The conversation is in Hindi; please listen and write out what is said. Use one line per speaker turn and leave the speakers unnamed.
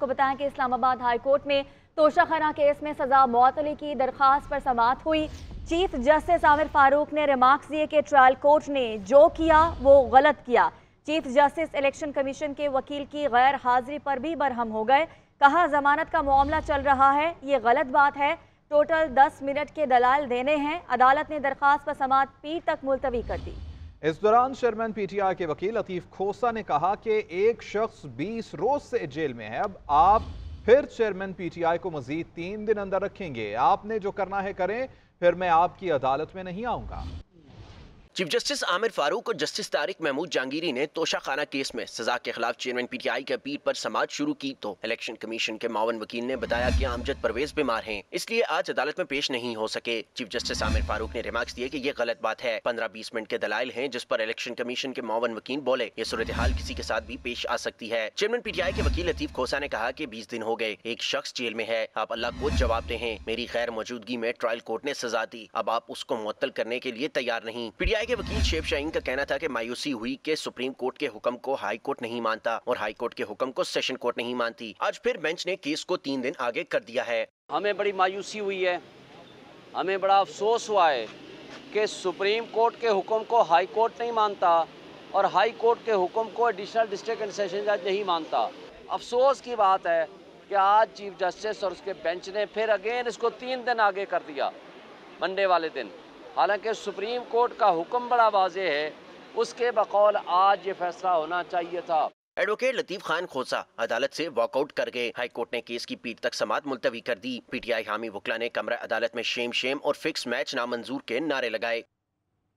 आपको बताया कि इस्लामाबाद हाईकोर्ट में तोशाखाना केस में सजा मअतली की दरख्वास्त पर समाप्त हुई चीफ जस्टिस आमिर फारूक ने रिमार्क्स दिए कि ट्रायल कोर्ट ने जो किया वो गलत किया चीफ जस्टिस इलेक्शन कमीशन के वकील की गैर हाजिरी पर भी बरहम हो गए कहा जमानत का मामला चल रहा है ये गलत बात है टोटल 10 मिनट के दलाल देने हैं अदालत ने दरख्वास्त पर समात पीर तक मुलतवी कर दी
इस दौरान चेयरमैन पीटीआई के वकील लतीफ खोसा ने कहा कि एक शख्स 20 रोज से जेल में है अब आप फिर चेयरमैन पीटीआई को मजीद तीन दिन अंदर रखेंगे आपने जो करना है करें फिर मैं आपकी अदालत में नहीं आऊंगा
चीफ जस्टिस आमिर फारूक और जस्टिस तारिक महमूद जहांगीरी ने तोशा खाना केस में सजा के खिलाफ चेयरमैन पीटीआई के अपील पर समाज शुरू की तो इलेक्शन कमीशन के मावन वकील ने बताया कि आमजद परवेज बीमार हैं इसलिए आज अदालत में पेश नहीं हो सके चीफ जस्टिस आमिर फारूक ने रिमार्क्स दिए कि ये गलत बात है पंद्रह बीस मिनट के दलाल है जिस पर इलेक्शन कमीशन के मावन वकील बोले ये सूरत हाल किसी के साथ भी पेश आ सकती है चेयरमैन पीटीआई के वकील लतीफ खोसा ने कहा की बीस दिन हो गए एक शख्स जेल में है आप अल्लाह को जवाब दे मेरी गैर मौजूदगी में ट्रायल कोर्ट ने सजा दी अब आप उसको मुअत्तल करने के लिए तैयार नहीं पीटीआई पीटीआई के वकील शेब शाहीन का कहना था कि मायूसी हुई कि सुप्रीम कोर्ट के हुक्म को हाई कोर्ट नहीं मानता और हाई कोर्ट के हुक्म को सेशन कोर्ट नहीं मानती
आज फिर बेंच ने केस को तीन दिन आगे कर दिया है हमें बड़ी मायूसी हुई है हमें बड़ा अफसोस हुआ है कि सुप्रीम कोर्ट के हुक्म को हाई कोर्ट नहीं मानता और हाई कोर्ट के हुक्म को एडिशनल डिस्ट्रिक्ट एंड सेशन जज नहीं मानता अफसोस की बात है कि आज चीफ जस्टिस और उसके बेंच ने फिर अगेन इसको तीन दिन आगे कर दिया मंडे वाले दिन हालांकि सुप्रीम कोर्ट का हुक्म बड़ा वाजे है उसके बकौल आज ये फैसला होना चाहिए था
एडवोकेट लतीफ खान खोसा अदालत से वॉकआउट कर गए हाई कोर्ट ने केस की पीठ तक समात मुलतवी कर दी पीटीआई हामी वकला ने कमरा अदालत में शेम शेम और फिक्स मैच नामंजूर के नारे लगाए